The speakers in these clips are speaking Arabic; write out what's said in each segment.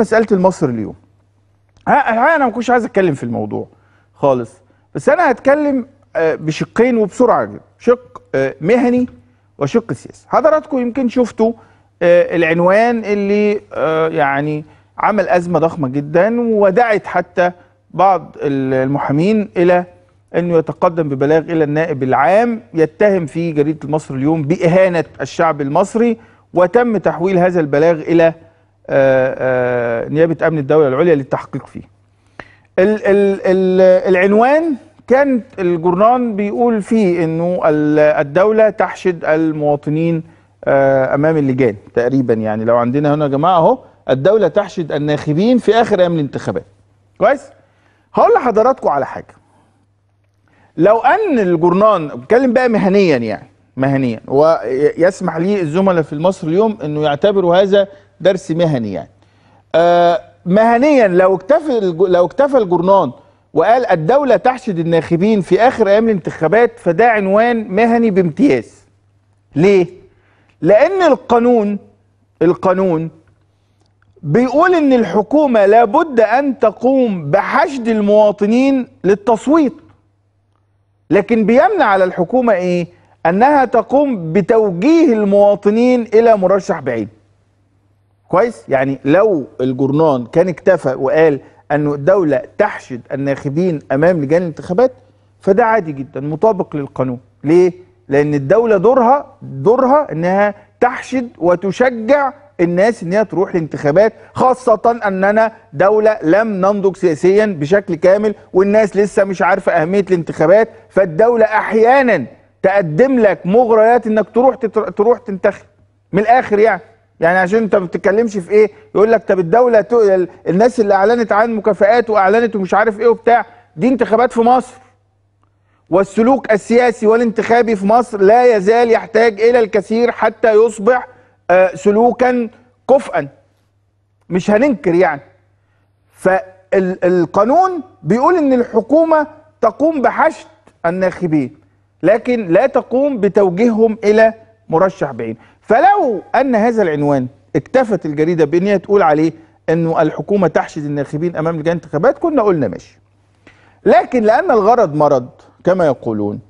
مساله المصري اليوم انا ما كنتش عايز اتكلم في الموضوع خالص بس انا هتكلم آه، بشقين وبسرعه جدا شق آه، مهني وشق سياسي حضراتكم يمكن شفتوا آه، العنوان اللي يعني عمل ازمه ضخمه جدا ودعت حتى بعض المحامين الى انه يتقدم ببلاغ الى النائب العام يتهم فيه جريده المصري اليوم باهانه الشعب المصري وتم تحويل هذا البلاغ الى آه، آه، نيابه امن الدوله العليا للتحقيق فيه ال ال ال العنوان كان الجورنان بيقول فيه انه الدوله تحشد المواطنين آه، امام اللجان تقريبا يعني لو عندنا هنا يا جماعه اهو الدوله تحشد الناخبين في اخر ايام الانتخابات كويس هقول لحضراتكم على حاجه لو ان الجورنان بتكلم بقى مهنيا يعني مهنيا ويسمح لي الزملاء في مصر اليوم انه يعتبروا هذا درس مهني يعني آه مهنيا لو اكتفى لو اكتفى الجورنان وقال الدولة تحشد الناخبين في آخر أيام الانتخابات فده عنوان مهني بامتياز ليه؟ لأن القانون القانون بيقول إن الحكومة لابد أن تقوم بحشد المواطنين للتصويت لكن بيمنع على الحكومة إيه؟ أنها تقوم بتوجيه المواطنين إلى مرشح بعيد كويس يعني لو الجورنان كان اكتفى وقال انه الدوله تحشد الناخبين امام لجان الانتخابات فده عادي جدا مطابق للقانون ليه لان الدوله دورها دورها انها تحشد وتشجع الناس ان هي تروح الانتخابات خاصه اننا دوله لم ننضج سياسيا بشكل كامل والناس لسه مش عارفه اهميه الانتخابات فالدوله احيانا تقدم لك مغريات انك تروح تروح تنتخب من الاخر يعني يعني عشان انت ما بتتكلمش في ايه يقول لك طب الدوله تق... الناس اللي اعلنت عن مكافئات واعلنت ومش عارف ايه وبتاع دي انتخابات في مصر والسلوك السياسي والانتخابي في مصر لا يزال يحتاج الى الكثير حتى يصبح آه، سلوكا كفءا مش هننكر يعني فالقانون بيقول ان الحكومه تقوم بحشد الناخبين لكن لا تقوم بتوجيههم الى مرشح بعين فلو أن هذا العنوان اكتفت الجريدة بأن هي تقول عليه أنه الحكومة تحشد الناخبين أمام لجان الانتخابات كنا قلنا ماشي لكن لأن الغرض مرض كما يقولون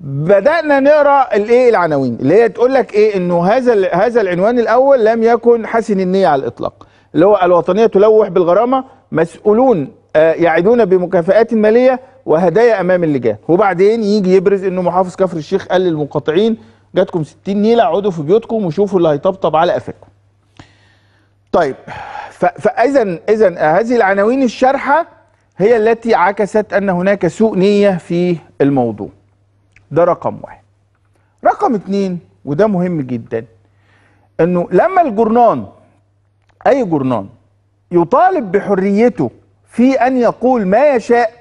بدأنا نقرا الايه العناوين اللي هي تقول لك ايه انه هذا هذا العنوان الاول لم يكن حسن النية على الاطلاق اللي هو الوطنية تلوح بالغرامة مسؤولون آه يعدون بمكافئات مالية وهدايا امام اللجان وبعدين يجي يبرز انه محافظ كفر الشيخ قال للمقاطعين جاتكم 60 نيله اقعدوا في بيوتكم وشوفوا اللي هيطبطب على قفاكم. طيب فاذا اذا هذه العناوين الشارحه هي التي عكست ان هناك سوء نيه في الموضوع. ده رقم واحد. رقم اتنين وده مهم جدا انه لما الجرنان اي جرنان يطالب بحريته في ان يقول ما يشاء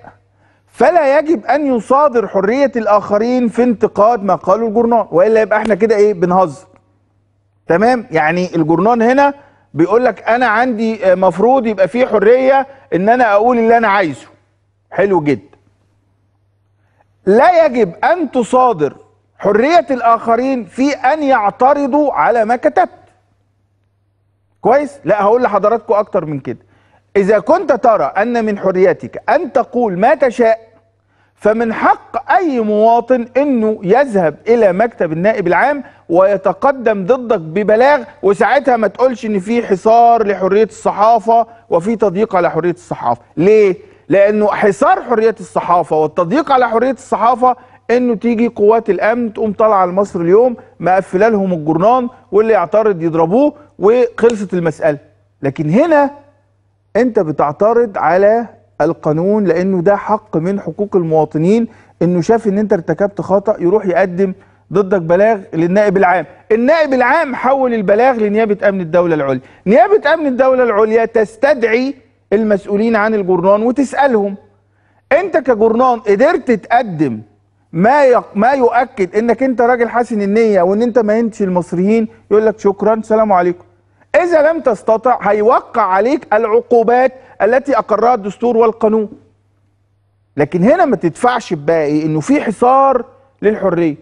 فلا يجب ان يصادر حريه الاخرين في انتقاد ما قاله الجورنال والا يبقى احنا كده ايه بنهزر تمام يعني الجورنال هنا بيقول لك انا عندي آه، مفروض يبقى في حريه ان انا اقول اللي انا عايزه حلو جدا لا يجب ان تصادر حريه الاخرين في ان يعترضوا على ما كتبت كويس لا هقول لحضراتكم اكتر من كده إذا كنت ترى أن من حريتك أن تقول ما تشاء فمن حق أي مواطن أنه يذهب إلى مكتب النائب العام ويتقدم ضدك ببلاغ وساعتها ما تقولش إن في حصار لحرية الصحافة وفي تضييق على حرية الصحافة ليه؟ لأنه حصار حرية الصحافة والتضييق على حرية الصحافة انه تيجي قوات الامن تقوم طالعه لمصر اليوم مقفله لهم الجرنان واللي يعترض يضربوه وخلصت المساله لكن هنا انت بتعترض على القانون لانه ده حق من حقوق المواطنين انه شاف ان انت ارتكبت خطا يروح يقدم ضدك بلاغ للنائب العام النائب العام حول البلاغ لنيابه امن الدوله العليا نيابه امن الدوله العليا تستدعي المسؤولين عن الجرنان وتسالهم انت كجرنان قدرت تقدم ما ما يؤكد انك انت راجل حسن النيه وان انت ما هنتش المصريين يقول لك شكرا سلام عليكم إذا لم تستطع هيوقع عليك العقوبات التي أقرها الدستور والقانون لكن هنا ما تدفعش بباقي إنه في حصار للحرية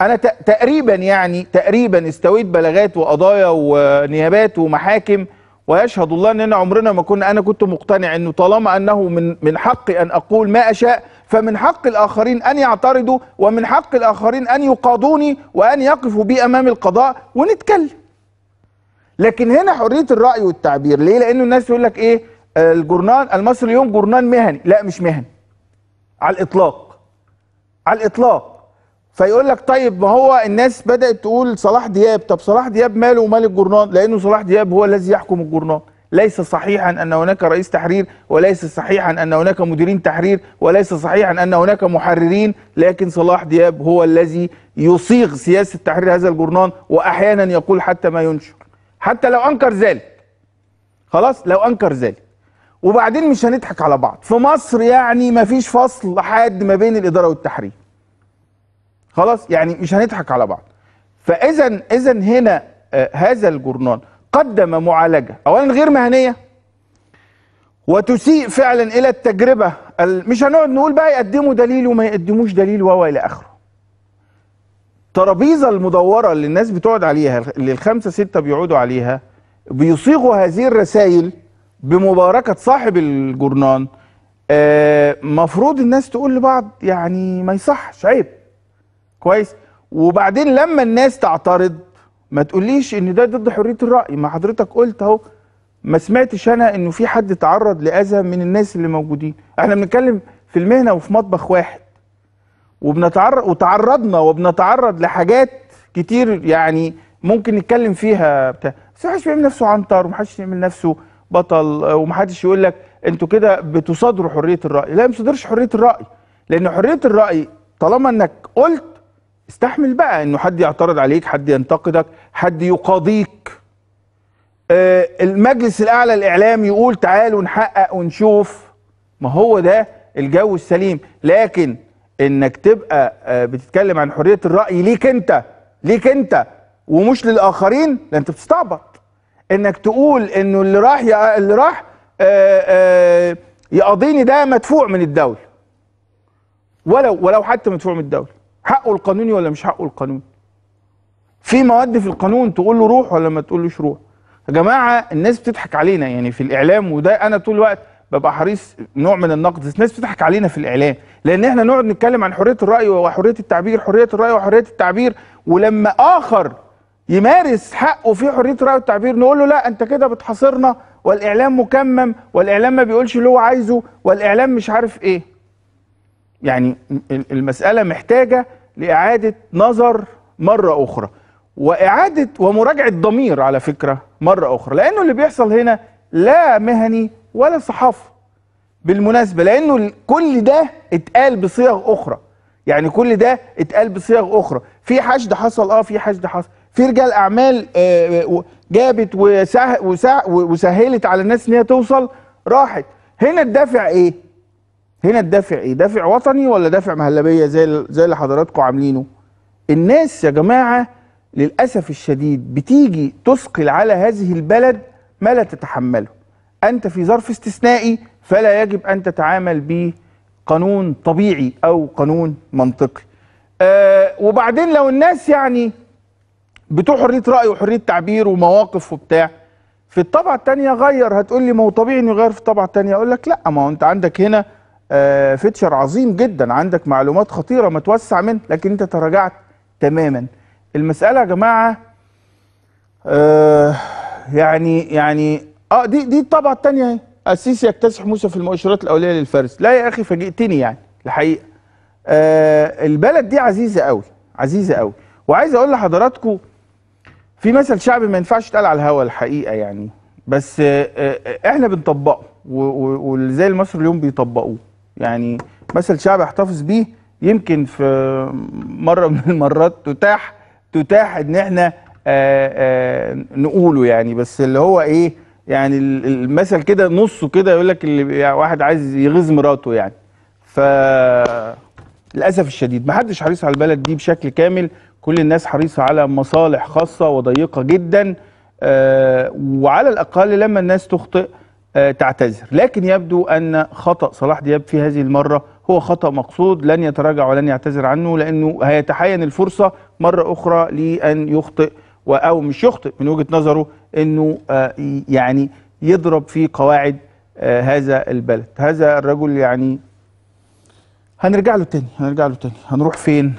أنا تقريبا يعني تقريبا استويت بلاغات وقضايا ونيابات ومحاكم ويشهد الله أننا عمرنا ما كنا أنا كنت مقتنع أنه طالما أنه من من حقي أن أقول ما أشاء فمن حق الآخرين أن يعترضوا ومن حق الآخرين أن يقاضوني وأن يقفوا بي أمام القضاء ونتكلم لكن هنا حريه الراي والتعبير ليه لانه الناس يقول لك ايه الجورنال المصري اليوم جورنال مهني لا مش مهني على الاطلاق على الاطلاق فيقول لك طيب ما هو الناس بدات تقول صلاح دياب طب صلاح دياب ماله ومال الجورنال لانه صلاح دياب هو الذي يحكم الجورنال ليس صحيحا ان هناك رئيس تحرير وليس صحيحا ان هناك مديرين تحرير وليس صحيحا ان هناك محررين لكن صلاح دياب هو الذي يصيغ سياسه تحرير هذا الجورنال واحيانا يقول حتى ما ينشر حتى لو انكر ذلك خلاص لو انكر ذلك وبعدين مش هنضحك على بعض في مصر يعني مفيش فصل حاد ما بين الاداره والتحريم خلاص يعني مش هنضحك على بعض فاذا اذا هنا آه، هذا الجورنال قدم معالجه اولا غير مهنيه وتسيء فعلا الى التجربه مش هنقعد نقول بقى يقدموا دليل وما يقدموش دليل وهو الى اخره الترابيزه المدوره اللي الناس بتقعد عليها اللي الخمسه سته بيقعدوا عليها بيصيغوا هذه الرسائل بمباركه صاحب الجرنان آه مفروض الناس تقول لبعض يعني ما يصحش عيب كويس وبعدين لما الناس تعترض ما تقوليش ان ده ضد حريه الراي ما حضرتك قلت اهو ما سمعتش انا انه في حد تعرض لاذى من الناس اللي موجودين احنا بنتكلم في المهنه وفي مطبخ واحد وبنتعرض وتعرضنا وبنتعرض لحاجات كتير يعني ممكن نتكلم فيها بتاع بس محدش بيعمل نفسه عنتر ومحدش يعمل نفسه بطل ومحدش يقول لك انتوا كده بتصادروا حريه الراي لا ما بتصادرش حريه الراي لان حريه الراي طالما انك قلت استحمل بقى انه حد يعترض عليك حد ينتقدك حد يقاضيك آه المجلس الاعلى الاعلام يقول تعالوا نحقق ونشوف ما هو ده الجو السليم لكن انك تبقى آه، بتتكلم عن حريه الراي ليك انت ليك انت ومش للاخرين لا انت بتستعبط انك تقول انه اللي راح اللي راح آه، آه، يقاضيني ده مدفوع من الدوله ولو ولو حتى مدفوع من الدوله حقه القانوني ولا مش حقه القانوني في مواد في القانون تقول له روح ولا ما تقولوش روح يا جماعه الناس بتضحك علينا يعني في الاعلام وده انا طول الوقت ببقى حريص نوع من النقد الناس بتضحك علينا في الاعلام لان احنا نقعد نتكلم عن حريه الراي وحريه التعبير حريه الراي وحريه التعبير ولما اخر يمارس حقه في حريه الراي والتعبير نقول له لا انت كده بتحاصرنا والاعلام مكمم والاعلام ما بيقولش اللي هو عايزه والاعلام مش عارف ايه يعني المساله محتاجه لاعاده نظر مره اخرى واعاده ومراجعه ضمير على فكره مره اخرى لانه اللي بيحصل هنا لا مهني ولا الصحافه بالمناسبه لانه كل ده اتقال بصيغ اخرى يعني كل ده اتقال بصيغ اخرى في حشد حصل اه في حشد حصل في رجال اعمال آه، جابت وسه... وسه... وسهلت على الناس ان هي توصل راحت هنا الدافع ايه هنا الدافع ايه دافع وطني ولا دافع مهلبيه زي زي اللي حضراتكم عاملينه الناس يا جماعه للاسف الشديد بتيجي تثقل على هذه البلد ما لا تتحمله أنت في ظرف استثنائي فلا يجب أن تتعامل بقانون طبيعي أو قانون منطقي أه وبعدين لو الناس يعني بتوع حرية رأي وحرية تعبير ومواقف وبتاع في الطبعة التانية غير هتقول لي ما هو طبيعي انه يغير في الطبعة التانية اقول لك لا ما هو انت عندك هنا آه فيتشر عظيم جدا عندك معلومات خطيرة ما توسع منه لكن انت تراجعت تماما المسألة يا جماعة آه يعني يعني اه دي دي الطبعه الثانيه اهي السيسي يكتسح موسى في المؤشرات الاوليه للفارس لا يا اخي فاجئتني يعني الحقيقه آه البلد دي عزيزه قوي عزيزه قوي وعايز اقول لحضراتكم في مثل شعبي ما ينفعش يتقال على الهوا الحقيقه يعني بس آه آه احنا بنطبقه وزي المصري اليوم بيطبقوه يعني مثل شعبي احتفظ بيه يمكن في مره من المرات تتاح تتاح ان احنا آآ آه، آآ آه، نقوله يعني بس اللي هو ايه يعني المثل كده نصه كده يقول لك اللي يعني واحد عايز يغيظ مراته يعني ف للاسف الشديد ما حدش حريص على البلد دي بشكل كامل كل الناس حريصه على مصالح خاصه وضيقه جدا آه وعلى الاقل لما الناس تخطئ آه تعتذر لكن يبدو ان خطا صلاح دياب في هذه المره هو خطا مقصود لن يتراجع ولن يعتذر عنه لانه هيتحين الفرصه مره اخرى لان يخطئ او مش يخطئ من وجهه نظره انه آه، يعني يضرب في قواعد آه، هذا البلد هذا الرجل يعني هنرجع له تاني هنرجع له تاني هنروح فين